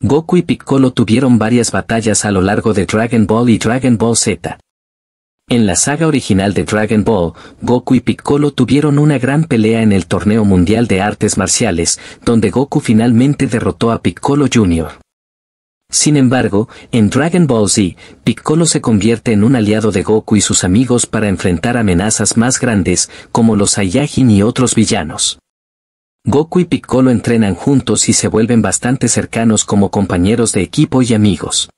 Goku y Piccolo tuvieron varias batallas a lo largo de Dragon Ball y Dragon Ball Z. En la saga original de Dragon Ball, Goku y Piccolo tuvieron una gran pelea en el Torneo Mundial de Artes Marciales, donde Goku finalmente derrotó a Piccolo Jr. Sin embargo, en Dragon Ball Z, Piccolo se convierte en un aliado de Goku y sus amigos para enfrentar amenazas más grandes, como los Saiyajin y otros villanos. Goku y Piccolo entrenan juntos y se vuelven bastante cercanos como compañeros de equipo y amigos.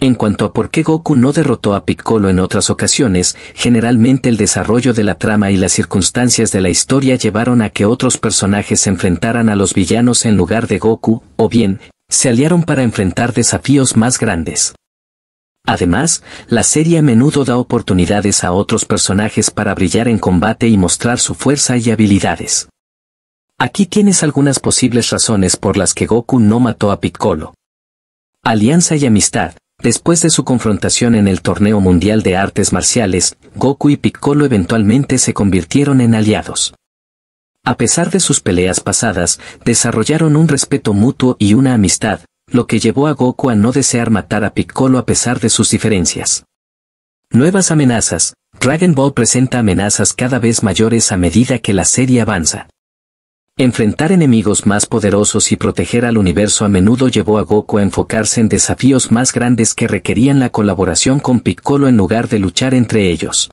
En cuanto a por qué Goku no derrotó a Piccolo en otras ocasiones, generalmente el desarrollo de la trama y las circunstancias de la historia llevaron a que otros personajes se enfrentaran a los villanos en lugar de Goku, o bien, se aliaron para enfrentar desafíos más grandes. Además, la serie a menudo da oportunidades a otros personajes para brillar en combate y mostrar su fuerza y habilidades. Aquí tienes algunas posibles razones por las que Goku no mató a Piccolo. Alianza y amistad. Después de su confrontación en el Torneo Mundial de Artes Marciales, Goku y Piccolo eventualmente se convirtieron en aliados. A pesar de sus peleas pasadas, desarrollaron un respeto mutuo y una amistad, lo que llevó a Goku a no desear matar a Piccolo a pesar de sus diferencias. Nuevas amenazas. Dragon Ball presenta amenazas cada vez mayores a medida que la serie avanza. Enfrentar enemigos más poderosos y proteger al universo a menudo llevó a Goku a enfocarse en desafíos más grandes que requerían la colaboración con Piccolo en lugar de luchar entre ellos.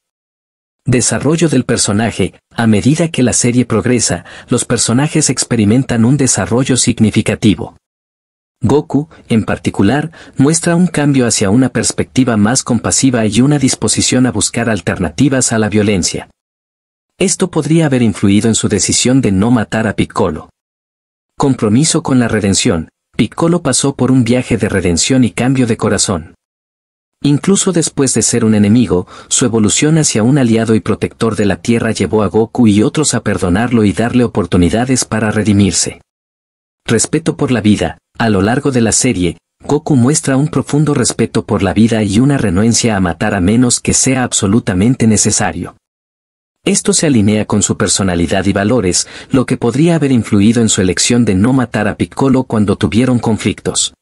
Desarrollo del personaje. A medida que la serie progresa, los personajes experimentan un desarrollo significativo. Goku, en particular, muestra un cambio hacia una perspectiva más compasiva y una disposición a buscar alternativas a la violencia. Esto podría haber influido en su decisión de no matar a Piccolo. Compromiso con la redención, Piccolo pasó por un viaje de redención y cambio de corazón. Incluso después de ser un enemigo, su evolución hacia un aliado y protector de la Tierra llevó a Goku y otros a perdonarlo y darle oportunidades para redimirse. Respeto por la vida, a lo largo de la serie, Goku muestra un profundo respeto por la vida y una renuencia a matar a menos que sea absolutamente necesario. Esto se alinea con su personalidad y valores, lo que podría haber influido en su elección de no matar a Piccolo cuando tuvieron conflictos.